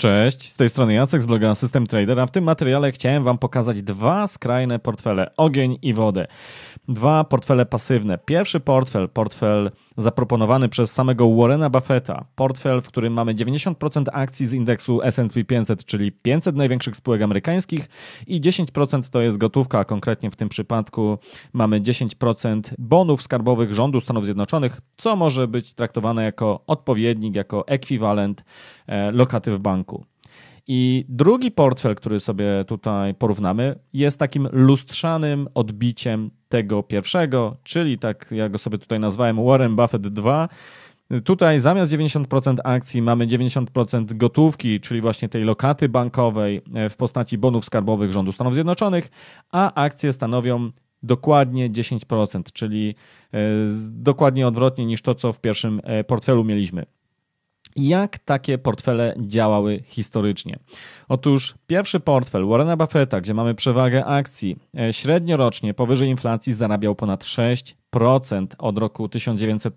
Cześć, z tej strony Jacek z bloga System Trader, a w tym materiale chciałem Wam pokazać dwa skrajne portfele, ogień i wodę. Dwa portfele pasywne. Pierwszy portfel, portfel zaproponowany przez samego Warrena Buffetta, portfel, w którym mamy 90% akcji z indeksu S&P 500, czyli 500 największych spółek amerykańskich i 10% to jest gotówka, a konkretnie w tym przypadku mamy 10% bonów skarbowych rządu Stanów Zjednoczonych, co może być traktowane jako odpowiednik, jako ekwiwalent E, lokaty w banku. I drugi portfel, który sobie tutaj porównamy, jest takim lustrzanym odbiciem tego pierwszego, czyli tak ja go sobie tutaj nazwałem Warren Buffett 2. Tutaj zamiast 90% akcji mamy 90% gotówki, czyli właśnie tej lokaty bankowej e, w postaci bonów skarbowych rządu Stanów Zjednoczonych, a akcje stanowią dokładnie 10%, czyli e, dokładnie odwrotnie niż to, co w pierwszym portfelu mieliśmy. Jak takie portfele działały historycznie? Otóż pierwszy portfel Warrena Buffetta, gdzie mamy przewagę akcji, e, średnio rocznie powyżej inflacji zarabiał ponad 6% od roku 1900.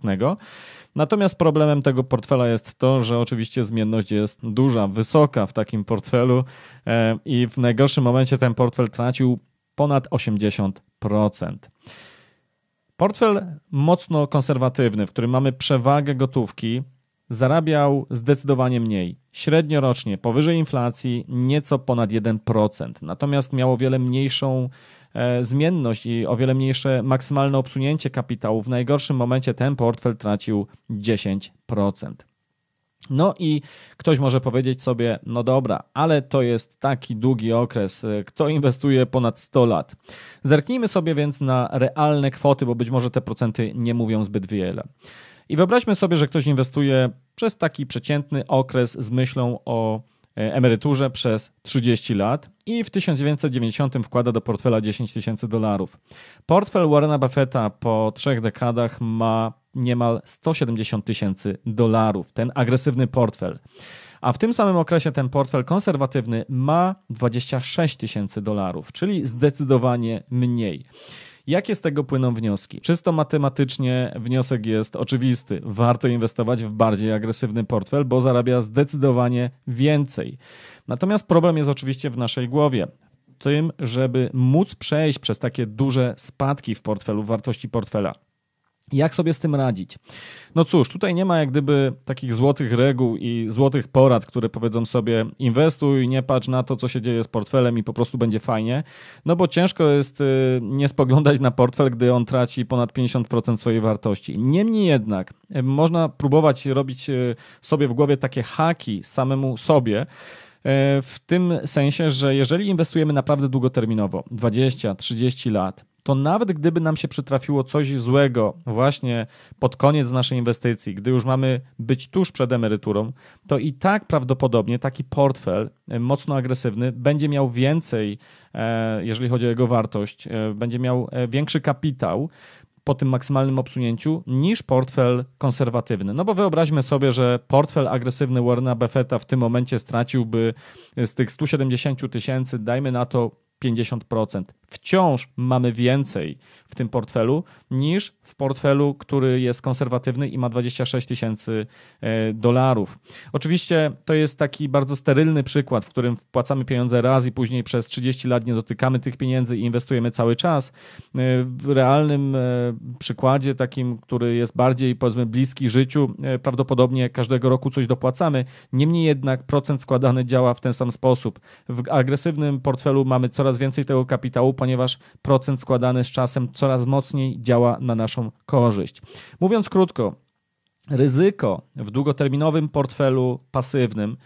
Natomiast problemem tego portfela jest to, że oczywiście zmienność jest duża, wysoka w takim portfelu e, i w najgorszym momencie ten portfel tracił ponad 80%. Portfel mocno konserwatywny, w którym mamy przewagę gotówki, zarabiał zdecydowanie mniej. Średnio rocznie powyżej inflacji nieco ponad 1%, natomiast miał o wiele mniejszą e, zmienność i o wiele mniejsze maksymalne obsunięcie kapitału. W najgorszym momencie ten portfel tracił 10%. No i ktoś może powiedzieć sobie, no dobra, ale to jest taki długi okres, e, kto inwestuje ponad 100 lat. Zerknijmy sobie więc na realne kwoty, bo być może te procenty nie mówią zbyt wiele. I wyobraźmy sobie, że ktoś inwestuje przez taki przeciętny okres z myślą o e, emeryturze przez 30 lat i w 1990 wkłada do portfela 10 tysięcy dolarów. Portfel Warrena Buffetta po trzech dekadach ma niemal 170 tysięcy dolarów, ten agresywny portfel. A w tym samym okresie ten portfel konserwatywny ma 26 tysięcy dolarów, czyli zdecydowanie mniej. Jakie z tego płyną wnioski? Czysto matematycznie wniosek jest oczywisty. Warto inwestować w bardziej agresywny portfel, bo zarabia zdecydowanie więcej. Natomiast problem jest oczywiście w naszej głowie tym, żeby móc przejść przez takie duże spadki w portfelu, w wartości portfela. Jak sobie z tym radzić? No cóż, tutaj nie ma jak gdyby takich złotych reguł i złotych porad, które powiedzą sobie inwestuj, nie patrz na to, co się dzieje z portfelem i po prostu będzie fajnie, no bo ciężko jest y, nie spoglądać na portfel, gdy on traci ponad 50% swojej wartości. Niemniej jednak y, można próbować robić y, sobie w głowie takie haki samemu sobie, w tym sensie, że jeżeli inwestujemy naprawdę długoterminowo, 20-30 lat, to nawet gdyby nam się przytrafiło coś złego właśnie pod koniec naszej inwestycji, gdy już mamy być tuż przed emeryturą, to i tak prawdopodobnie taki portfel e, mocno agresywny będzie miał więcej, e, jeżeli chodzi o jego wartość, e, będzie miał większy kapitał po tym maksymalnym obsunięciu niż portfel konserwatywny. No bo wyobraźmy sobie, że portfel agresywny Warrena Buffetta w tym momencie straciłby z tych 170 tysięcy, dajmy na to 50%. Wciąż mamy więcej w tym portfelu niż w portfelu, który jest konserwatywny i ma 26 tysięcy e, dolarów. Oczywiście to jest taki bardzo sterylny przykład, w którym wpłacamy pieniądze raz i później przez 30 lat nie dotykamy tych pieniędzy i inwestujemy cały czas. E, w realnym e, przykładzie, takim, który jest bardziej powiedzmy bliski życiu, prawdopodobnie każdego roku coś dopłacamy. Niemniej jednak procent składany działa w ten sam sposób. W agresywnym portfelu mamy coraz coraz więcej tego kapitału, ponieważ procent składany z czasem coraz mocniej działa na naszą korzyść. Mówiąc krótko, ryzyko w długoterminowym portfelu pasywnym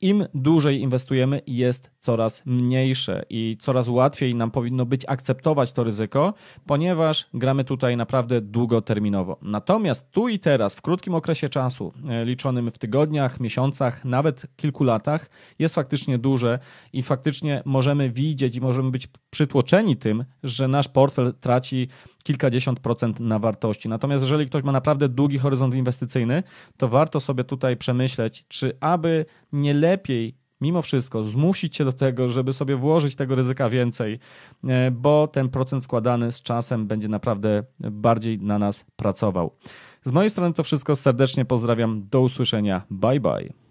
im dłużej inwestujemy, jest coraz mniejsze i coraz łatwiej nam powinno być akceptować to ryzyko, ponieważ gramy tutaj naprawdę długoterminowo. Natomiast tu i teraz, w krótkim okresie czasu, e, liczonym w tygodniach, miesiącach, nawet kilku latach, jest faktycznie duże i faktycznie możemy widzieć i możemy być przytłoczeni tym, że nasz portfel traci kilkadziesiąt procent na wartości. Natomiast jeżeli ktoś ma naprawdę długi horyzont inwestycyjny, to warto sobie tutaj przemyśleć, czy aby nie lepiej mimo wszystko zmusić się do tego, żeby sobie włożyć tego ryzyka więcej, e, bo ten procent składany z czasem będzie naprawdę bardziej na nas pracował. Z mojej strony to wszystko. Serdecznie pozdrawiam. Do usłyszenia. Bye bye.